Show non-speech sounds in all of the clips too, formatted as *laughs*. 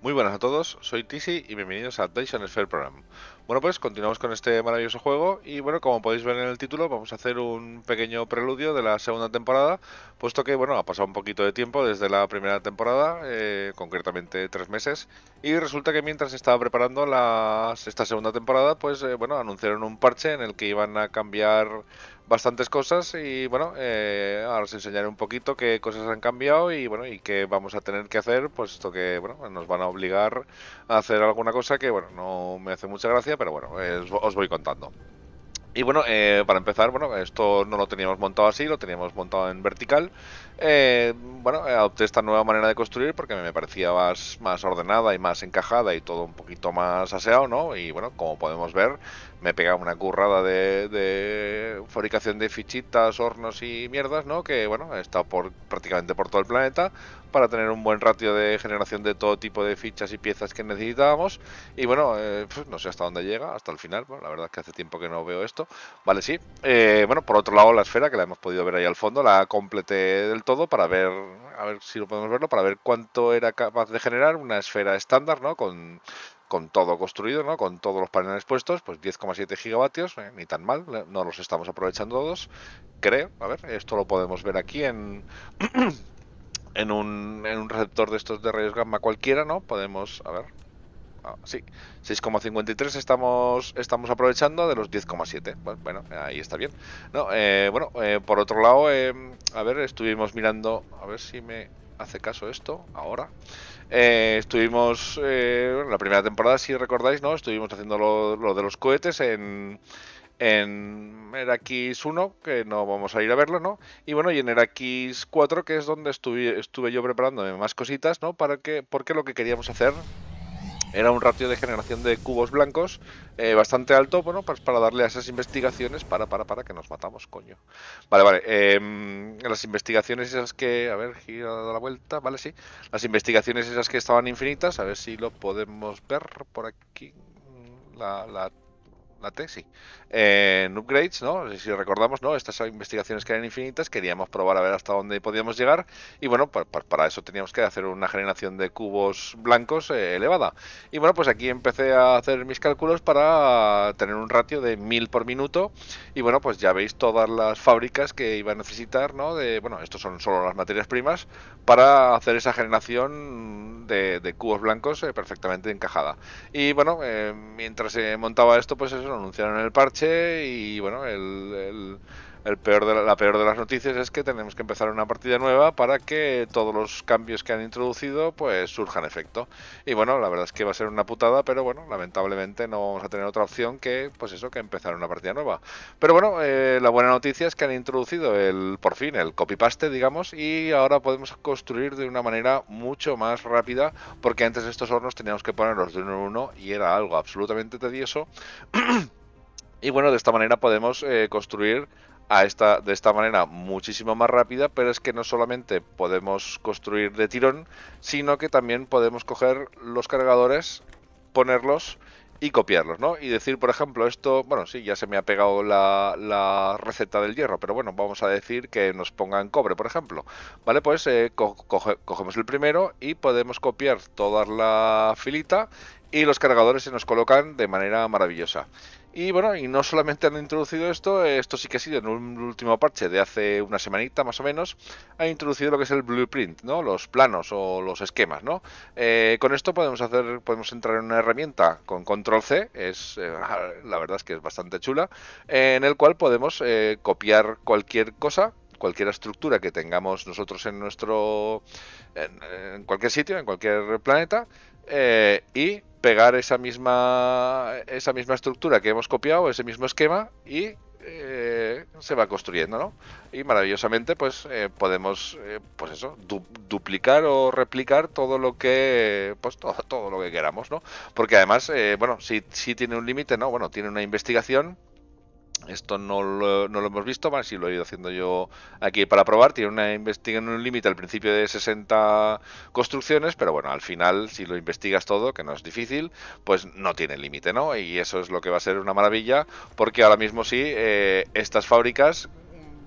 Muy buenas a todos, soy Tizi y bienvenidos a Dyson Sphere Program. Bueno pues continuamos con este maravilloso juego y bueno como podéis ver en el título vamos a hacer un pequeño preludio de la segunda temporada puesto que bueno ha pasado un poquito de tiempo desde la primera temporada, eh, concretamente tres meses y resulta que mientras estaba preparando la, esta segunda temporada pues eh, bueno anunciaron un parche en el que iban a cambiar bastantes cosas y bueno, eh, ahora os enseñaré un poquito qué cosas han cambiado y bueno, y qué vamos a tener que hacer, puesto pues que bueno, nos van a obligar a hacer alguna cosa que bueno, no me hace mucha gracia, pero bueno, os voy contando. Y bueno, eh, para empezar, bueno, esto no lo teníamos montado así, lo teníamos montado en vertical. Eh, bueno, adopté esta nueva manera de construir porque me parecía más ordenada y más encajada y todo un poquito más aseado, ¿no? Y bueno, como podemos ver, me pegaba una currada de, fabricación de fichitas, hornos y mierdas, ¿no? Que bueno, he estado por, prácticamente por todo el planeta para tener un buen ratio de generación de todo tipo de fichas y piezas que necesitábamos. Y bueno, pues no sé hasta dónde llega, hasta el final. Bueno, la verdad es que hace tiempo que no veo esto. Vale, sí. Eh, bueno, por otro lado, la esfera, que la hemos podido ver ahí al fondo, la completé del todo para ver, a ver si lo podemos verlo, para ver cuánto era capaz de generar una esfera estándar, ¿no? Con con todo construido, ¿no? con todos los paneles puestos, pues 10,7 gigavatios, eh, ni tan mal, eh, no los estamos aprovechando todos, creo. A ver, esto lo podemos ver aquí en, *clears throat* en, un, en un receptor de estos de rayos gamma cualquiera, ¿no? Podemos, a ver, ah, sí, 6,53 estamos, estamos aprovechando de los 10,7. Bueno, bueno, ahí está bien. No, eh, bueno, por otro lado, em, a ver, estuvimos mirando, a ver si me hace caso esto ahora. Eh, estuvimos, en eh, la primera temporada, si recordáis, ¿no? Estuvimos haciendo lo, de los cohetes en, en eraquis 1, que no vamos a ir a verlo, ¿no? Y bueno, y en eraquis 4, que es donde estuve, estuve yo preparándome más cositas, ¿no? Para que, porque lo que queríamos hacer era un ratio de generación de cubos blancos eh, bastante alto, bueno, pues para darle a esas investigaciones, para, para, para, que nos matamos, coño. Vale, vale, em, las investigaciones esas que, a ver, gira da la vuelta, vale, sí. Las investigaciones esas que estaban infinitas, a ver si lo podemos ver por aquí. La, la la tesis. Eh, en Upgrades, ¿no? Si recordamos, ¿no? Estas investigaciones que eran infinitas, queríamos probar a ver hasta dónde podíamos llegar. Y bueno, pues, pues para eso teníamos que hacer una generación de cubos blancos eh, elevada. Y bueno, pues aquí empecé a hacer mis cálculos para tener un ratio de 1000 por minuto. Y bueno, pues ya veis todas las fábricas que iba a necesitar, ¿no? De, bueno, estos son solo las materias primas para hacer esa generación de, cubos blancos eh, perfectamente encajada. Y bueno, mientras se montaba esto, pues eso anunciaron el parche y bueno, el, el peor de la, peor de las noticias es que tenemos que empezar una partida nueva para que todos los cambios que han introducido pues surjan efecto. Y bueno, la verdad es que va a ser una putada, pero bueno, lamentablemente no vamos a tener otra opción que pues eso, que empezar una partida nueva. Pero bueno, eh, la buena noticia es que han introducido el por fin el copy paste, digamos, y ahora podemos construir de una manera mucho más rápida, porque antes estos hornos teníamos que ponerlos de uno en uno y era algo absolutamente tedioso. *clears throat* y bueno, de esta manera podemos eh, construir esta, de esta manera muchísimo más rápida, pero es que no solamente podemos construir de tirón, sino que también podemos coger los cargadores, ponerlos y copiarlos, ¿no? Y decir, por ejemplo, esto, bueno, sí, ya se me ha pegado la, receta del hierro, pero bueno, vamos a decir que nos pongan cobre, por ejemplo. Vale, pues eh, cogemos el primero y podemos copiar toda la filita y los cargadores se nos colocan de manera maravillosa. Y bueno, y no solamente han introducido esto, esto sí que ha sido en un último parche de hace una semanita más o menos, han introducido lo que es el blueprint, ¿no? Los planos o los esquemas, ¿no? Eh, con esto podemos hacer, podemos entrar en una herramienta con control C, es eh, la verdad es que es bastante chula, en el cual podemos eh, copiar cualquier cosa cualquier estructura que tengamos nosotros en nuestro en, cualquier sitio, en cualquier planeta, eh, y pegar esa misma, esa misma estructura que hemos copiado, ese mismo esquema y eh, se va construyendo, ¿no? Y maravillosamente, pues eh, podemos, pues eso, duplicar o replicar todo lo que, pues todo, lo que queramos, ¿no? Porque además, bueno, si, si tiene un límite, ¿no? Bueno, tiene una investigación esto no lo, hemos visto, más si lo he ido haciendo yo aquí para probar. Tiene una un límite al principio de 60 construcciones, pero bueno, al final, si lo investigas todo, que no es difícil, pues no tiene límite, ¿no? Y eso es lo que va a ser una maravilla, porque ahora mismo sí, eh, estas fábricas,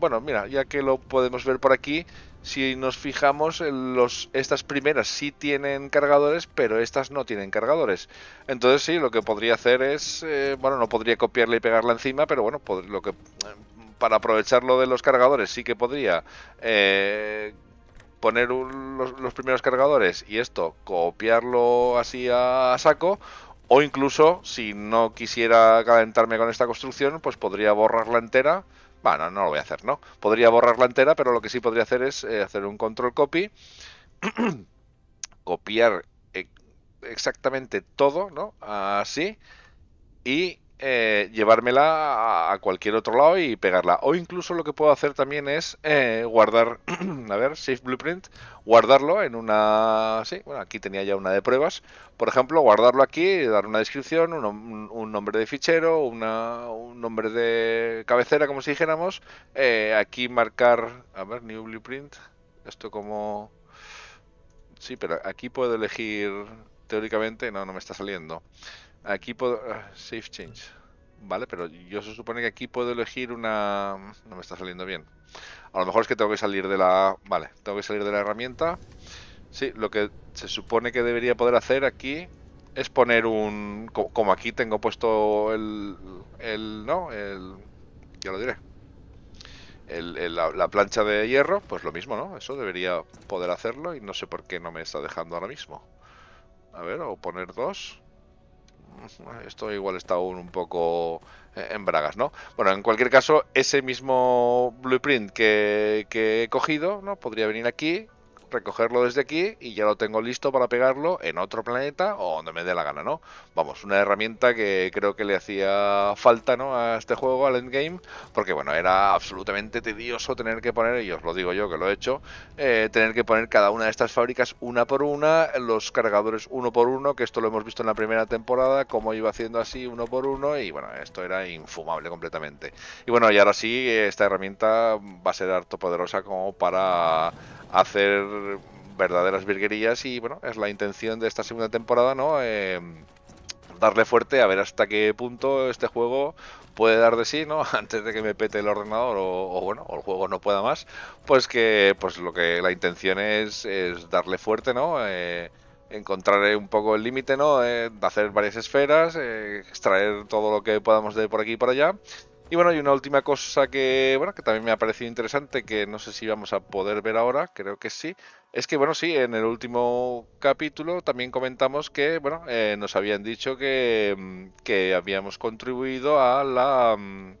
bueno, mira, ya que lo podemos ver por aquí, si nos fijamos, eh, los, estas primeras sí tienen cargadores, pero estas no tienen cargadores. Entonces sí, lo que podría hacer es, eh, bueno, no podría copiarla y pegarla encima, pero bueno, lo que, eh, para aprovecharlo de los cargadores sí que podría poner los, primeros cargadores y esto, copiarlo así a, a saco. O incluso, si no quisiera calentarme con esta construcción, pues podría borrarla entera bueno, no lo voy a hacer, ¿no? Podría borrarla entera, pero lo que sí podría hacer es eh, hacer un control copy, *clears throat* copiar e-, exactamente todo, ¿no? Así, y eh, llevármela a cualquier otro lado y pegarla. O incluso lo que puedo hacer también es eh, guardar, *clears throat* a ver, save Blueprint, guardarlo en una... Sí, bueno, aquí tenía ya una de pruebas. Por ejemplo, guardarlo aquí, dar una descripción, un, nombre de fichero, un nombre de cabecera, como si dijéramos. Eh, aquí marcar, a ver, New Blueprint, esto como... Sí, pero aquí puedo elegir teóricamente, no, no me está saliendo. Aquí puedo... Ah, save change. Vale, pero yo se supone que aquí puedo elegir una... No me está saliendo bien. A lo mejor es que tengo que salir de la... Vale, tengo que salir de la herramienta. Sí, lo que se supone que debería poder hacer aquí es poner un... Como aquí tengo puesto el... el ¿No? El... Ya lo diré. El, el, la, la, plancha de hierro, pues lo mismo, ¿no? Eso debería poder hacerlo y no sé por qué no me está dejando ahora mismo. A ver, o poner dos. Esto igual está aún un poco eh, en bragas, ¿no? Bueno, en cualquier caso, ese mismo blueprint que, que he cogido, ¿no? Podría venir aquí recogerlo desde aquí y ya lo tengo listo para pegarlo en otro planeta o donde me dé la gana, ¿no? Vamos, una herramienta que creo que le hacía falta, ¿no? A este juego, al endgame, porque bueno, era absolutamente tedioso tener que poner, y os lo digo yo que lo he hecho, eh, tener que poner cada una de estas fábricas una por una, los cargadores uno por uno, que esto lo hemos visto en la primera temporada, cómo iba haciendo así uno por uno, y bueno, esto era infumable completamente. Y bueno, y ahora sí, esta herramienta va a ser harto poderosa como para hacer verdaderas virguerías y bueno, es la intención de esta segunda temporada, ¿no? Eh, darle fuerte a ver hasta qué punto este juego puede dar de sí, ¿no? *laughs* Antes de que me pete el ordenador o, bueno, el juego no pueda más, pues que pues lo que la intención es, es darle fuerte, ¿no? Eh, encontrar un poco el límite, ¿no? Eh, de hacer varias esferas, extraer todo lo que podamos de por aquí y por allá y bueno, hay una última cosa que, bueno, que también me ha parecido interesante, que no sé si vamos a poder ver ahora, creo que sí. Es que, bueno, sí, en el último capítulo también comentamos que, bueno, eh, nos habían dicho mm, que, habíamos contribuido a la... Mm,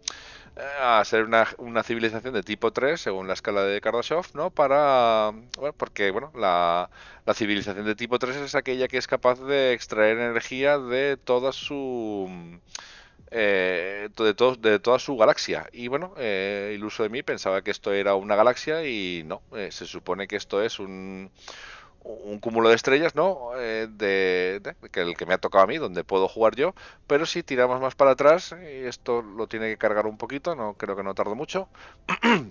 eh, a ser una, civilización de tipo 3 según la escala de Kardashev, ¿no? Para... Mm, porque, bueno, la, la civilización de tipo 3 es aquella que es capaz de extraer energía de toda su eh, de, de toda su galaxia. Y bueno, eh, iluso de mí pensaba que esto era una galaxia y no, eh, se supone que esto es un, cúmulo de estrellas, ¿no? Eh, de, que el que me ha tocado a mí, donde puedo jugar yo. Pero si tiramos más para atrás, y esto lo tiene que cargar un poquito, no creo que no tardo mucho. *clears throat*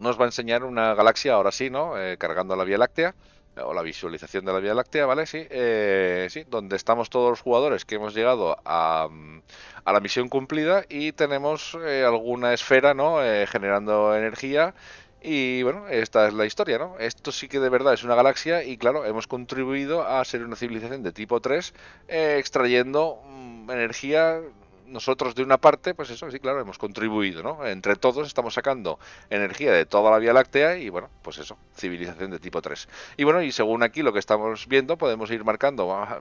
Nos va a enseñar una galaxia, ahora sí, ¿no? cargando la Vía Láctea o la visualización de la Vía Láctea, ¿vale? Sí, eh, sí, donde estamos todos los jugadores que hemos llegado a, mm, a la misión cumplida y tenemos eh, alguna esfera, ¿no? Eh, generando energía. Y bueno, esta es la historia, ¿no? Esto sí que de verdad es una galaxia y claro, hemos contribuido a ser una civilización de tipo 3 eh, extrayendo mm, energía nosotros de una parte, pues eso, sí, claro, hemos contribuido, ¿no? Entre todos estamos sacando energía de toda la Vía Láctea y, bueno, pues eso, civilización de tipo 3. Y bueno, y según aquí lo que estamos viendo, podemos ir marcando ah,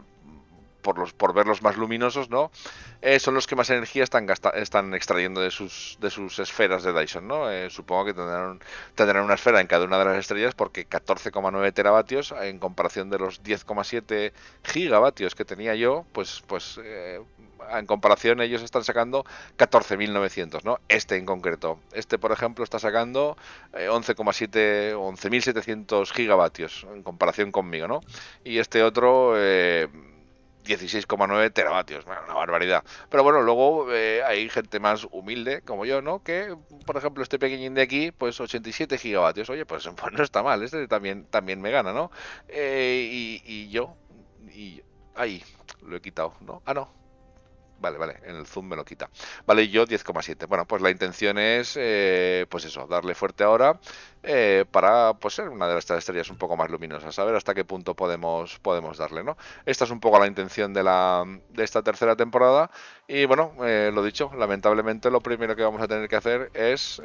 por, los, por verlos más luminosos, ¿no? Eh, son los que más energía están, gasta, están extrayendo de sus, de sus esferas de Dyson, ¿no? Eh, supongo que tendrán, tendrán una esfera en cada una de las estrellas porque 14,9 teravatios en comparación de los 10,7 gigavatios que tenía yo, pues, pues eh, en comparación ellos están sacando 14.900, ¿no? Este en concreto. Este, por ejemplo, está sacando 11,7, 11.700 gigavatios en comparación conmigo, ¿no? Y este otro... Eh, 16,9 teravatios, una barbaridad. Pero bueno, luego eh, hay gente más humilde, como yo, ¿no? Que, por ejemplo, este pequeñín de aquí, pues 87 gigavatios. Oye, pues, *laughs* pues, no está mal, este también, también me gana, ¿no? Eh, y, yo, y... Ahí, lo he quitado, ¿no? Ah, no, Vale, vale, en el zoom me lo quita. Vale, yo 10,7. Bueno, pues la intención es, eh, pues eso, darle fuerte ahora eh, para pues, ser una de estas estrellas un poco más luminosas, saber hasta qué punto podemos, podemos darle, ¿no? Esta es un poco la intención de, la, de esta tercera temporada y bueno, eh, lo dicho, lamentablemente lo primero que vamos a tener que hacer es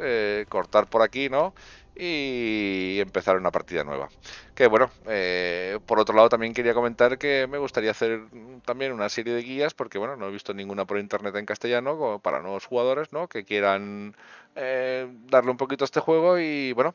cortar por aquí, ¿no? y empezar una partida nueva. Que bueno, eh, por otro lado también quería comentar que me gustaría hacer también una serie de guías, porque bueno, no he visto ninguna por internet en castellano para nuevos jugadores, ¿no? Que quieran eh, darle un poquito a este juego y bueno,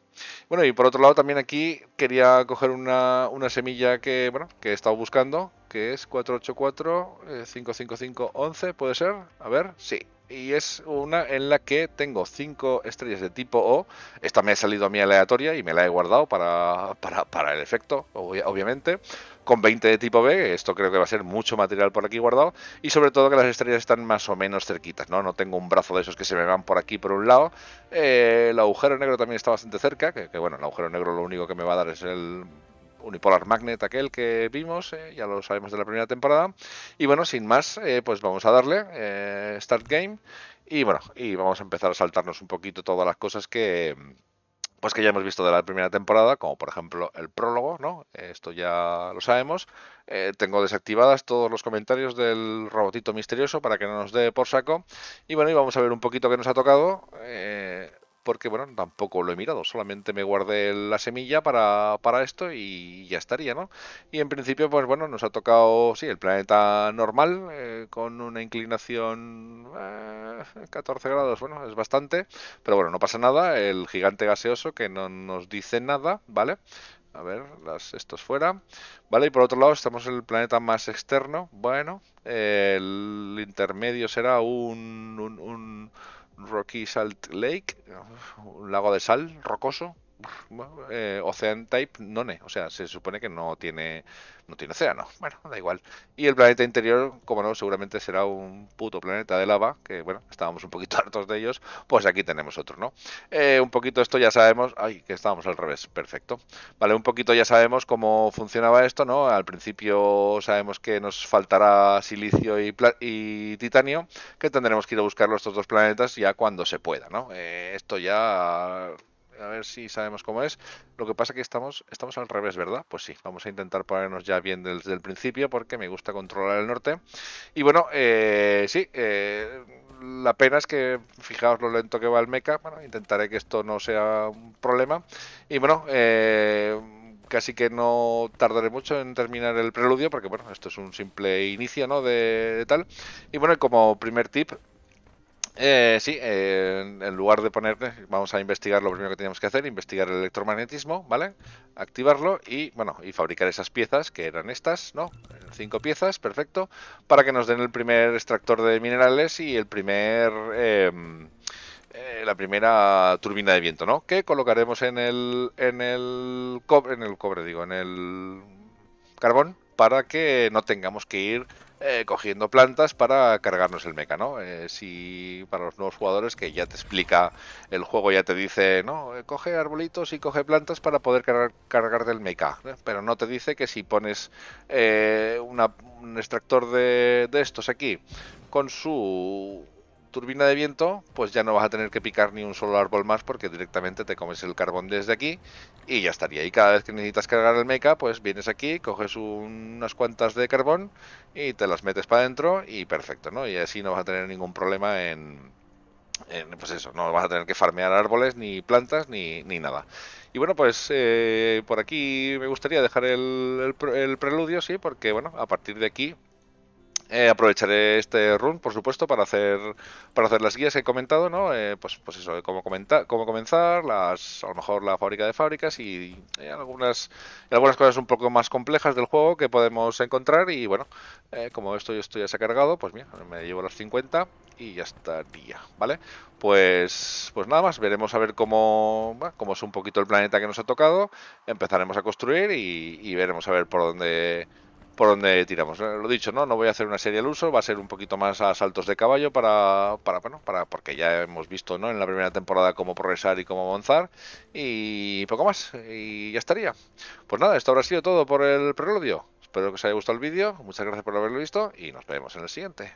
bueno y por otro lado también aquí quería coger una, semilla que bueno, que he estado buscando que es 484-555-11, eh, ¿puede ser? A ver, sí, y es una en la que tengo cinco estrellas de tipo O. Esta me ha salido a mí aleatoria y me la he guardado para, para, el efecto, obviamente. Con 20 de tipo B, esto creo que va a ser mucho material por aquí guardado. Y sobre todo que las estrellas están más o menos cerquitas, ¿no? No tengo un brazo de esos que se me van por aquí por un lado. Eh, el agujero negro también está bastante cerca, que bueno, el agujero negro lo único que me va a dar es el Unipolar Magnet, aquel que vimos, eh, ya lo sabemos de la primera temporada. Y bueno, sin más, eh, pues vamos a darle eh, Start Game y bueno, y vamos a empezar a saltarnos un poquito todas las cosas que pues que ya hemos visto de la primera temporada, como por ejemplo el prólogo, ¿no? Esto ya lo sabemos. tengo desactivadas todos los comentarios del robotito misterioso para que no nos dé por saco. Y bueno, y vamos a ver un poquito que nos ha tocado porque bueno, tampoco lo he mirado, solamente me guardé la semilla para, esto y ya estaría, ¿no? Y en principio, pues bueno, nos ha tocado, sí, el planeta normal, eh, con una inclinación 14 eh, grados, bueno, es bastante, pero bueno, no pasa nada, el gigante gaseoso que no nos dice nada, ¿vale? A ver, las, estos fuera. Vale, y por otro lado estamos en el planeta más externo. Bueno, el intermedio será un, un Rocky Salt Lake, un lago de sal rocoso, eh, Ocean Type None, o sea, se supone que no tiene no tiene océano, bueno, da igual. Y el planeta interior, como no, seguramente será un puto planeta de lava, que bueno, estábamos un poquito *laughs* hartos de ellos, pues aquí tenemos otro, ¿no? Eh, un poquito esto ya sabemos, ay, que estábamos al revés, perfecto. Vale, un poquito ya sabemos cómo funcionaba esto, ¿no? Al principio sabemos que nos faltará silicio y, titanio, que tendremos que ir a buscar los dos planetas ya cuando se pueda, ¿no? Eh, esto ya a ver si sabemos cómo es. Lo que pasa es que estamos, estamos al revés, ¿verdad? Pues sí, vamos a intentar ponernos ya bien desde el principio porque me gusta controlar el norte. Y bueno, eh, sí, eh, la pena es que, fijaos lo lento que va el mecha, bueno, intentaré que esto no sea un problema. Y bueno, eh, casi que no tardaré mucho en terminar el preludio, porque bueno, esto es un simple inicio, ¿no? de tal. Y bueno, como primer tip, eh, sí, en lugar de poner, vamos a investigar lo primero que teníamos que hacer, investigar el electromagnetismo, ¿vale? Activarlo y, bueno, y fabricar esas piezas, que eran estas, ¿no? Cinco piezas, perfecto, para que nos den el primer extractor de minerales y el primer... Em, eh, la primera turbina de viento, ¿no? Que colocaremos en el, en el, cobre, en el cobre, digo, en el carbón, para que no tengamos que ir eh, cogiendo plantas para cargarnos el meca, ¿no? Eh, si para los nuevos jugadores que ya te explica el juego, ya te dice, no, eh, coge arbolitos y coge plantas para poder cargar, cargar del mecha, pero no te dice que si pones un extractor de estos aquí con su turbina de viento, pues ya no vas a tener que picar ni un solo árbol más porque directamente te comes el carbón desde aquí y ya estaría. Y cada vez que necesitas cargar el meca, pues vienes aquí, coges unas cuantas de carbón y te las metes para adentro y perfecto, ¿no? Y así no vas a tener ningún problema en, pues eso, no vas a tener que farmear árboles ni plantas ni, nada. Y bueno, pues eh, por aquí me gustaría dejar el, el preludio, sí, porque bueno, a partir de aquí eh, aprovecharé este run, por supuesto, para hacer para hacer las guías que he comentado, ¿no? Eh, pues, pues eso, eh, cómo, comentar, cómo comenzar, las, a lo mejor la fábrica de fábricas y, algunas algunas cosas un poco más complejas del juego que podemos encontrar. Y bueno, como esto ya estoy ya cargado, pues mira, me llevo los 50 y ya estaría, ¿vale? Pues, pues nada más, veremos a ver cómo, cómo es un poquito el planeta que nos ha tocado, empezaremos a construir y, y veremos a ver por dónde por donde tiramos. Eh, lo dicho, ¿no? No voy a hacer una serie al uso, va a ser un poquito más a saltos de caballo para, para, bueno, para, porque ya hemos visto, ¿no? En la primera temporada cómo progresar y cómo avanzar y poco más. Y ya estaría. Pues nada, esto habrá sido todo por el preludio. Espero que os haya gustado el vídeo, muchas gracias por haberlo visto y nos vemos en el siguiente.